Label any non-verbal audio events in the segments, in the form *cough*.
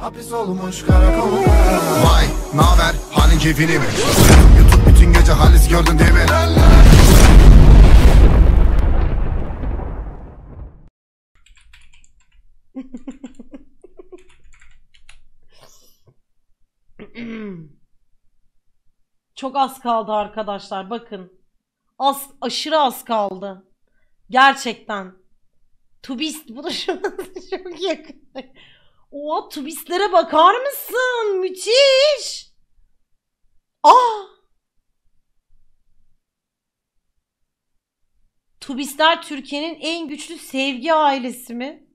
Hapis olmuş karakolda Vay naber halin keyfini mi? Youtube bütün gece halis gördün değil mi? Çok az kaldı arkadaşlar bakın. Az aşırı az kaldı. Gerçekten. Tubist *laughs* bunu şu çok yakın. O turistlere bakar mısın? Müthiş. Ah! Tubistler Türkiye'nin en güçlü sevgi ailesi mi?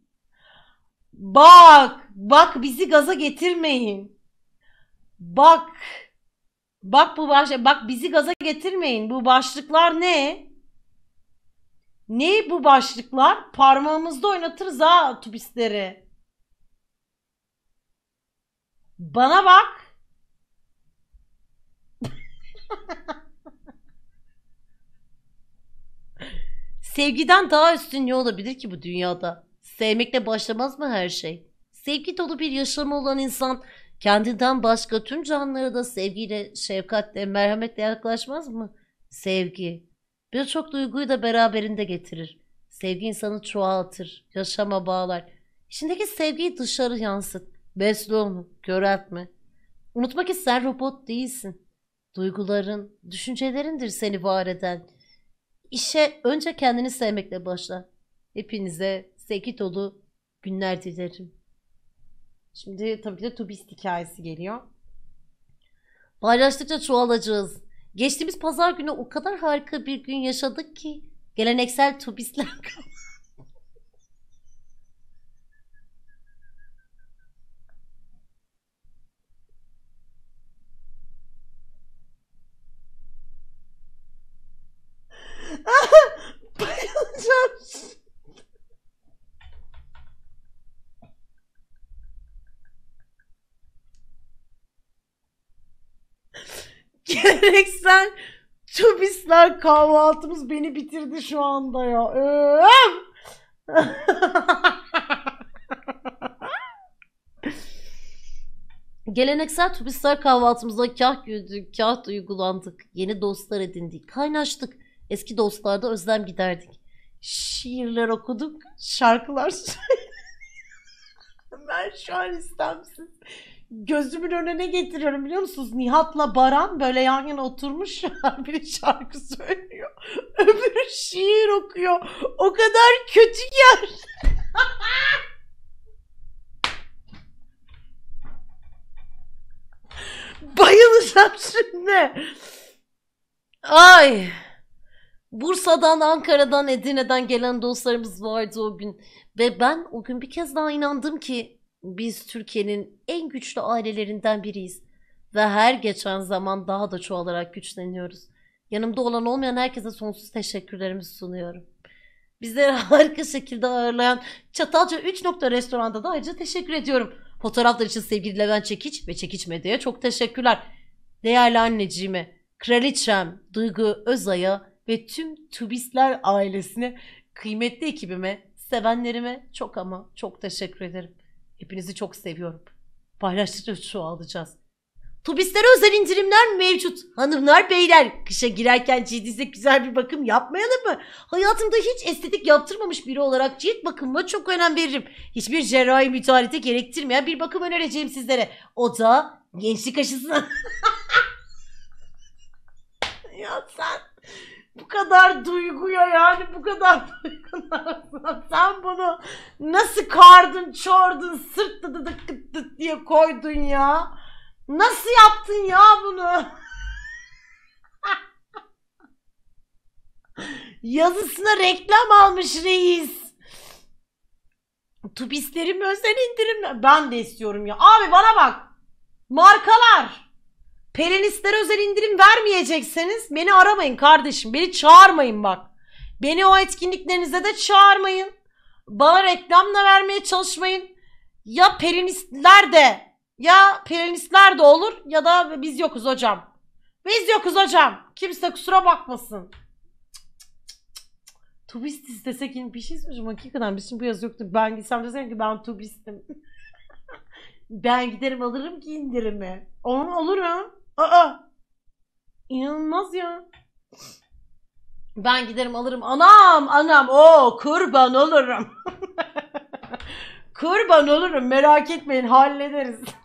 Bak, bak bizi gaza getirmeyin. Bak. Bak bu baş bak bizi gaza getirmeyin. Bu başlıklar ne? Ne bu başlıklar? Parmağımızda oynatırız ha tubistleri. Bana bak. Sevgiden daha üstün ne olabilir ki bu dünyada? Sevmekle başlamaz mı her şey? Sevgi dolu bir yaşamı olan insan kendinden başka tüm canlılara da sevgiyle, şefkatle, merhametle yaklaşmaz mı? Sevgi. Birçok duyguyu da beraberinde getirir. Sevgi insanı çoğaltır, yaşama bağlar. İçindeki sevgiyi dışarı yansıt. Besle onu, köreltme. Unutma ki sen robot değilsin. Duyguların, düşüncelerindir seni var eden. İşe önce kendini sevmekle başla. Hepinize sevgi dolu günler dilerim. Şimdi tabii ki de Tubist hikayesi geliyor. Paylaştıkça çoğalacağız. Geçtiğimiz pazar günü o kadar harika bir gün yaşadık ki geleneksel Tubistler *laughs* Geleneksel çubisler kahvaltımız beni bitirdi şu anda ya. *laughs* Geleneksel turistler kahvaltımızda kah güldük, kah duygulandık. Yeni dostlar edindik, kaynaştık. Eski dostlarda özlem giderdik. Şiirler okuduk, şarkılar *laughs* ben şu an istemsiz gözümün önüne getiriyorum biliyor musunuz? Nihat'la Baran böyle yan yana oturmuşlar. *laughs* Biri şarkı söylüyor. Öbürü şiir okuyor. O kadar kötü yer. *laughs* Bayılacağım şimdi. Ay. Bursa'dan, Ankara'dan, Edirne'den gelen dostlarımız vardı o gün. Ve ben o gün bir kez daha inandım ki biz Türkiye'nin en güçlü ailelerinden biriyiz ve her geçen zaman daha da çoğalarak güçleniyoruz. Yanımda olan olmayan herkese sonsuz teşekkürlerimi sunuyorum. Bizleri *laughs* harika şekilde ağırlayan Çatalca 3 restoranda da ayrıca teşekkür ediyorum. Fotoğraflar için sevgili Levent Çekiç ve Çekiç Medya'ya çok teşekkürler. Değerli anneciğime, kraliçem Duygu Özay'a ve tüm Tubistler ailesine, kıymetli ekibime, sevenlerime çok ama çok teşekkür ederim. Hepinizi çok seviyorum. Paylaştıkça şu alacağız. Tubistlere özel indirimler mevcut. Hanımlar beyler kışa girerken cildinize güzel bir bakım yapmayalım mı? Hayatımda hiç estetik yaptırmamış biri olarak cilt bakımına çok önem veririm. Hiçbir cerrahi müteahhite gerektirmeyen bir bakım önereceğim sizlere. O da gençlik aşısı. *laughs* ya sen bu kadar duyguya yani bu kadar *laughs* duygular sen bunu nasıl kardın çordun sırt dı dı dı dıt diye koydun ya nasıl yaptın ya bunu *laughs* yazısına reklam almış reis Tubislerim özel indirimle ben de istiyorum ya abi bana bak markalar Pelenistlere özel indirim vermeyecekseniz beni aramayın kardeşim. Beni çağırmayın bak. Beni o etkinliklerinize de çağırmayın. Bana reklamla vermeye çalışmayın. Ya pelinistler de ya pelinistler de olur ya da biz yokuz hocam. Biz yokuz hocam. Kimse kusura bakmasın. Tubist istese kim bir şey söyleyeceğim. Hakikaten bizim bu yaz yoktu. Ben gitsem desem ki ben tubistim. *laughs* ben giderim alırım ki indirimi. Onun olurum. Aa! İnanılmaz ya. Ben giderim alırım. Anam anam o kurban olurum. *laughs* kurban olurum merak etmeyin hallederiz.